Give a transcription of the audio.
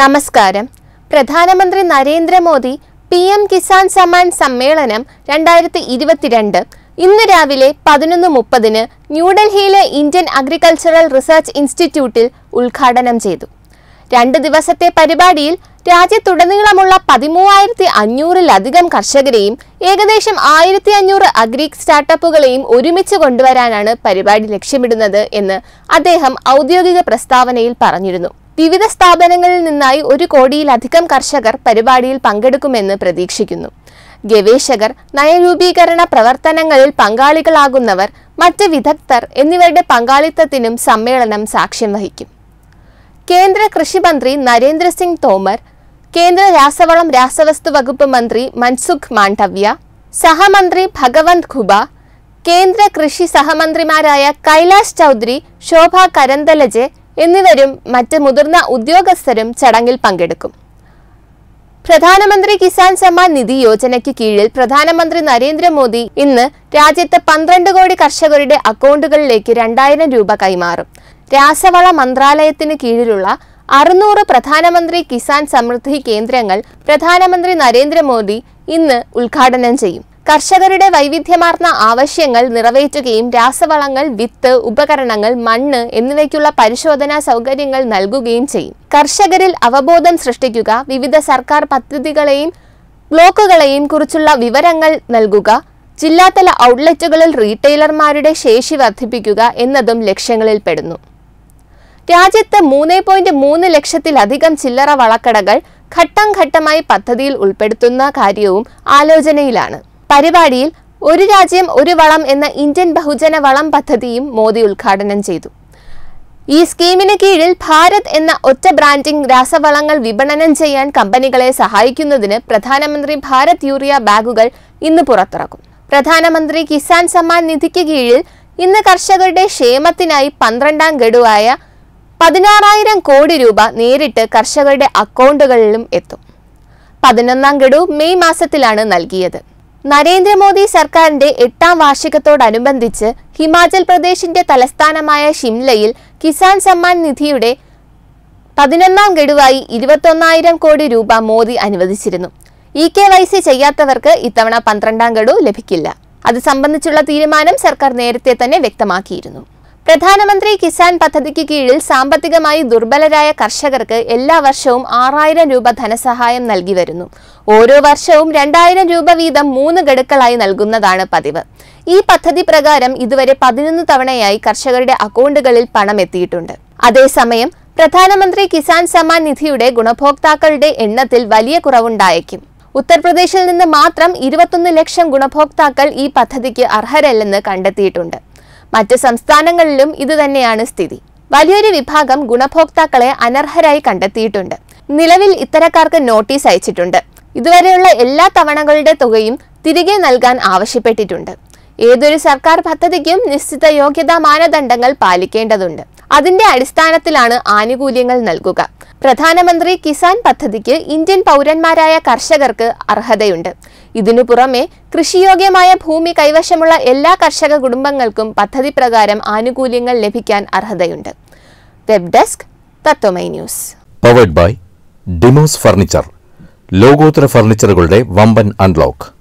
നമസ്കാരം പ്രധാനമന്ത്രി Narendra Modi P M Kisan Samman സമ്മേളനം രണ്ടായിരത്തി ഇരുപത്തിരണ്ട് ഇന്ന് രാവിലെ പതിനൊന്ന് മുപ്പതിന് ന്യൂഡൽഹിയിലെ ഇന്ത്യൻ അഗ്രികൾച്ചറൽ റിസർച്ച് ഇൻസ്റ്റിറ്റ്യൂട്ടിൽ ഉദ്ഘാടനം ചെയ്തു രണ്ട് ദിവസത്തെ പരിപാടിയിൽ രാജ്യത്തുടനീളമുള്ള പതിമൂവായിരത്തി അഞ്ഞൂറിലധികം കർഷകരെയും ഏകദേശം ആയിരത്തി അഞ്ഞൂറ് അഗ്രി സ്റ്റാർട്ടപ്പുകളെയും ഒരുമിച്ച് കൊണ്ടുവരാനാണ് പരിപാടി ലക്ഷ്യമിടുന്നത് എന്ന് അദ്ദേഹം ഔദ്യോഗിക പ്രസ്താവനയിൽ പറഞ്ഞിരുന്നു വിവിധ സ്ഥാപനങ്ങളിൽ നിന്നായി ഒരു കോടിയിലധികം കർഷകർ പരിപാടിയിൽ പങ്കെടുക്കുമെന്ന് പ്രതീക്ഷിക്കുന്നു ഗവേഷകർ നയരൂപീകരണ പ്രവർത്തനങ്ങളിൽ പങ്കാളികളാകുന്നവർ മറ്റ് വിദഗ്ധർ എന്നിവരുടെ പങ്കാളിത്തത്തിനും സമ്മേളനം സാക്ഷ്യം വഹിക്കും കേന്ദ്ര കൃഷിമന്ത്രി നരേന്ദ്രസിംഗ് തോമർ കേന്ദ്ര രാസവളം രാസവസ്തു വകുപ്പ് മന്ത്രി മൻസുഖ് മാണ്ഡവ്യ സഹമന്ത്രി ഭഗവന്ത് ഖുബ കേന്ദ്ര കൃഷി സഹമന്ത്രിമാരായ കൈലാഷ് ചൗധരി ശോഭ കരന്തലജെ എന്നിവരും മറ്റ് മുതിർന്ന ഉദ്യോഗസ്ഥരും ചടങ്ങിൽ പങ്കെടുക്കും പ്രധാനമന്ത്രി കിസാൻ സമ്മാൻ നിധി യോജനയ്ക്ക് കീഴിൽ പ്രധാനമന്ത്രി നരേന്ദ്രമോദി ഇന്ന് രാജ്യത്തെ പന്ത്രണ്ട് കോടി കർഷകരുടെ അക്കൗണ്ടുകളിലേക്ക് രണ്ടായിരം രൂപ കൈമാറും രാസവള മന്ത്രാലയത്തിന് കീഴിലുള്ള അറുന്നൂറ് പ്രധാനമന്ത്രി കിസാൻ സമൃദ്ധി കേന്ദ്രങ്ങൾ പ്രധാനമന്ത്രി നരേന്ദ്രമോദി ഇന്ന് ഉദ്ഘാടനം ചെയ്യും കർഷകരുടെ വൈവിധ്യമാർന്ന ആവശ്യങ്ങൾ നിറവേറ്റുകയും രാസവളങ്ങൾ വിത്ത് ഉപകരണങ്ങൾ മണ്ണ് എന്നിവയ്ക്കുള്ള പരിശോധനാ സൗകര്യങ്ങൾ നൽകുകയും ചെയ്യും കർഷകരിൽ അവബോധം സൃഷ്ടിക്കുക വിവിധ സർക്കാർ പദ്ധതികളെയും ബ്ലോക്കുകളെയും കുറിച്ചുള്ള വിവരങ്ങൾ നൽകുക ജില്ലാതല ഔട്ട്ലെറ്റുകളിൽ റീറ്റെയിലർമാരുടെ ശേഷി വർദ്ധിപ്പിക്കുക എന്നതും ലക്ഷ്യങ്ങളിൽപ്പെടുന്നു രാജ്യത്ത് മൂന്ന് പോയിന്റ് മൂന്ന് ലക്ഷത്തിലധികം ചില്ലറ വളക്കടകൾ ഘട്ടം ഘട്ടമായി പദ്ധതിയിൽ ഉൾപ്പെടുത്തുന്ന കാര്യവും ആലോചനയിലാണ് പരിപാടിയിൽ ഒരു രാജ്യം ഒരു വളം എന്ന ഇന്ത്യൻ ബഹുജന വളം പദ്ധതിയും മോദി ഉദ്ഘാടനം ചെയ്തു ഈ സ്കീമിന് കീഴിൽ ഭാരത് എന്ന ഒറ്റ ബ്രാൻഡിംഗ് രാസവളങ്ങൾ വിപണനം ചെയ്യാൻ കമ്പനികളെ സഹായിക്കുന്നതിന് പ്രധാനമന്ത്രി ഭാരത് യൂറിയ ബാഗുകൾ ഇന്ന് പുറത്തിറക്കും പ്രധാനമന്ത്രി കിസാൻ സമ്മാൻ നിധിക്ക് കീഴിൽ ഇന്ന് കർഷകരുടെ ക്ഷേമത്തിനായി പന്ത്രണ്ടാം ഗഡുവായ പതിനാറായിരം കോടി രൂപ നേരിട്ട് കർഷകരുടെ അക്കൗണ്ടുകളിലും എത്തും പതിനൊന്നാം ഗഡു മെയ് മാസത്തിലാണ് നൽകിയത് നരേന്ദ്രമോദി സർക്കാരിന്റെ എട്ടാം വാർഷികത്തോടനുബന്ധിച്ച് ഹിമാചൽ പ്രദേശിന്റെ തലസ്ഥാനമായ ഷിംലയിൽ കിസാൻ സമ്മാൻ നിധിയുടെ പതിനൊന്നാം ഗഡുവായി ഇരുപത്തൊന്നായിരം കോടി രൂപ മോദി അനുവദിച്ചിരുന്നു ഇ കെ വൈ സി ചെയ്യാത്തവർക്ക് ഇത്തവണ പന്ത്രണ്ടാം ഗഡു ലഭിക്കില്ല അത് സംബന്ധിച്ചുള്ള തീരുമാനം സർക്കാർ നേരത്തെ തന്നെ വ്യക്തമാക്കിയിരുന്നു പ്രധാനമന്ത്രി കിസാൻ പദ്ധതിക്ക് കീഴിൽ സാമ്പത്തികമായി ദുർബലരായ കർഷകർക്ക് എല്ലാ വർഷവും ആറായിരം രൂപ ധനസഹായം നൽകി വരുന്നു ഓരോ വർഷവും രണ്ടായിരം രൂപ വീതം മൂന്ന് ഗഡുക്കളായി നൽകുന്നതാണ് പതിവ് ഈ പദ്ധതി പ്രകാരം ഇതുവരെ പതിനൊന്ന് തവണയായി കർഷകരുടെ അക്കൗണ്ടുകളിൽ പണം എത്തിയിട്ടുണ്ട് അതേസമയം പ്രധാനമന്ത്രി കിസാൻ സമ്മാൻ നിധിയുടെ ഗുണഭോക്താക്കളുടെ എണ്ണത്തിൽ വലിയ കുറവുണ്ടായേക്കും ഉത്തർപ്രദേശിൽ നിന്ന് മാത്രം ഇരുപത്തൊന്ന് ലക്ഷം ഗുണഭോക്താക്കൾ ഈ പദ്ധതിക്ക് അർഹരല്ലെന്ന് കണ്ടെത്തിയിട്ടുണ്ട് മറ്റു സംസ്ഥാനങ്ങളിലും ഇതുതന്നെയാണ് സ്ഥിതി വലിയൊരു വിഭാഗം ഗുണഭോക്താക്കളെ അനർഹരായി കണ്ടെത്തിയിട്ടുണ്ട് നിലവിൽ ഇത്തരക്കാർക്ക് നോട്ടീസ് അയച്ചിട്ടുണ്ട് ഇതുവരെയുള്ള എല്ലാ തവണകളുടെ തുകയും തിരികെ നൽകാൻ ആവശ്യപ്പെട്ടിട്ടുണ്ട് ഏതൊരു സർക്കാർ പദ്ധതിക്കും നിശ്ചിത യോഗ്യതാ മാനദണ്ഡങ്ങൾ പാലിക്കേണ്ടതുണ്ട് അതിന്റെ അടിസ്ഥാനത്തിലാണ് ആനുകൂല്യങ്ങൾ നൽകുക പ്രധാനമന്ത്രി കിസാൻ പദ്ധതിക്ക് ഇന്ത്യൻ പൗരന്മാരായ കർഷകർക്ക് അർഹതയുണ്ട് ഇതിനു പുറമെ കൃഷിയോഗ്യമായ ഭൂമി കൈവശമുള്ള എല്ലാ കർഷക കുടുംബങ്ങൾക്കും പദ്ധതി പ്രകാരം ആനുകൂല്യങ്ങൾ ലഭിക്കാൻ അർഹതയുണ്ട് web desk Tatwamayi news powered by Demos furniture ലോകോത്തര ഫർണിച്ചറുകളുടെ വമ്പൻ അൺലോക്ക്